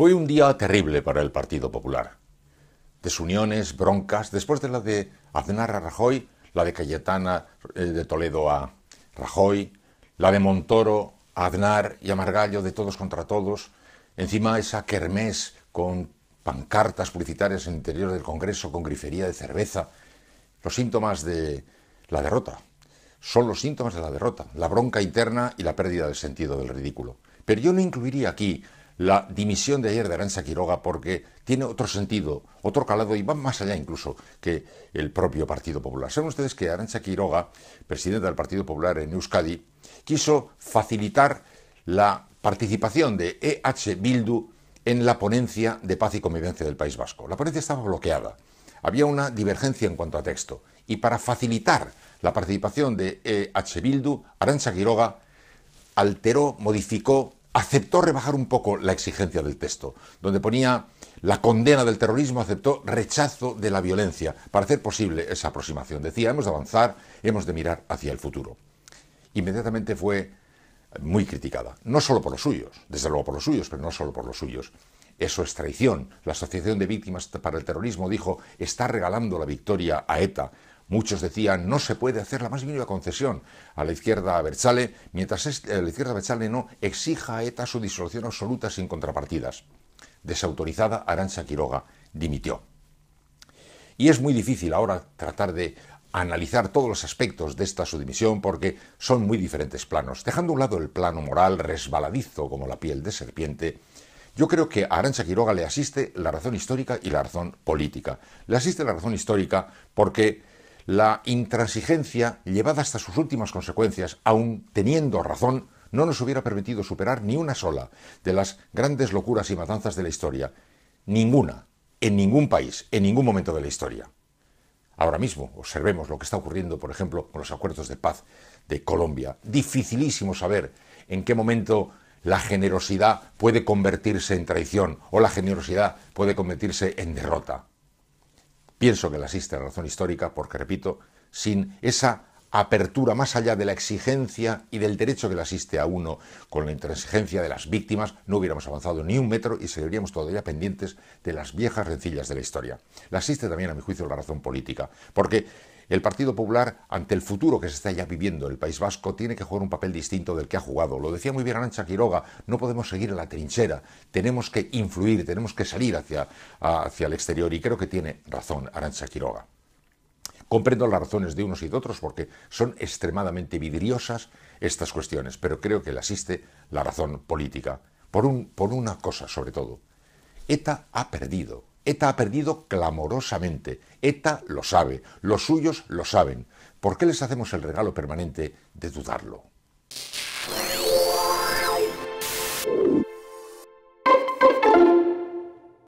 Fue un día terrible para el Partido Popular. Desuniones, broncas, después de la de Aznar a Rajoy, la de Cayetana eh, de Toledo a Rajoy, la de Montoro a Aznar y a Margallo de todos contra todos, encima esa kermés con pancartas publicitarias en el interior del Congreso con grifería de cerveza, los síntomas de la derrota. Son los síntomas de la derrota, la bronca interna y la pérdida del sentido del ridículo. Pero yo no incluiría aquí la dimisión de ayer de Arancha Quiroga porque tiene otro sentido, otro calado y va más allá incluso que el propio Partido Popular. Saben ustedes que Arancha Quiroga, presidenta del Partido Popular en Euskadi, quiso facilitar la participación de EH Bildu en la ponencia de paz y convivencia del País Vasco. La ponencia estaba bloqueada, había una divergencia en cuanto a texto y para facilitar la participación de EH Bildu, Arancha Quiroga alteró, modificó aceptó rebajar un poco la exigencia del texto, donde ponía la condena del terrorismo, aceptó rechazo de la violencia, para hacer posible esa aproximación. Decía, hemos de avanzar, hemos de mirar hacia el futuro. Inmediatamente fue muy criticada, no solo por los suyos, desde luego por los suyos, pero no solo por los suyos. Eso es traición. La Asociación de Víctimas para el Terrorismo dijo, está regalando la victoria a ETA, Muchos decían, no se puede hacer la más mínima concesión a la izquierda Berchale, mientras eh, la izquierda Berchale no exija a ETA su disolución absoluta sin contrapartidas. Desautorizada, Arancha Quiroga dimitió. Y es muy difícil ahora tratar de analizar todos los aspectos de esta dimisión, porque son muy diferentes planos. Dejando a un lado el plano moral resbaladizo como la piel de serpiente, yo creo que a Arancha Quiroga le asiste la razón histórica y la razón política. Le asiste la razón histórica porque la intransigencia, llevada hasta sus últimas consecuencias, aun teniendo razón, no nos hubiera permitido superar ni una sola de las grandes locuras y matanzas de la historia. Ninguna, en ningún país, en ningún momento de la historia. Ahora mismo observemos lo que está ocurriendo, por ejemplo, con los acuerdos de paz de Colombia. Dificilísimo saber en qué momento la generosidad puede convertirse en traición o la generosidad puede convertirse en derrota. Pienso que la asiste la razón histórica porque, repito, sin esa apertura más allá de la exigencia y del derecho que le asiste a uno con la intransigencia de las víctimas, no hubiéramos avanzado ni un metro y seguiríamos todavía pendientes de las viejas rencillas de la historia. La asiste también, a mi juicio, la razón política, porque el Partido Popular, ante el futuro que se está ya viviendo en el País Vasco, tiene que jugar un papel distinto del que ha jugado. Lo decía muy bien Arancha Quiroga, no podemos seguir en la trinchera, tenemos que influir, tenemos que salir hacia, hacia el exterior y creo que tiene razón Arancha Quiroga. Comprendo las razones de unos y de otros porque son extremadamente vidriosas estas cuestiones, pero creo que le asiste la razón política. Por, un, por una cosa, sobre todo. ETA ha perdido. ETA ha perdido clamorosamente. ETA lo sabe, los suyos lo saben. ¿Por qué les hacemos el regalo permanente de dudarlo?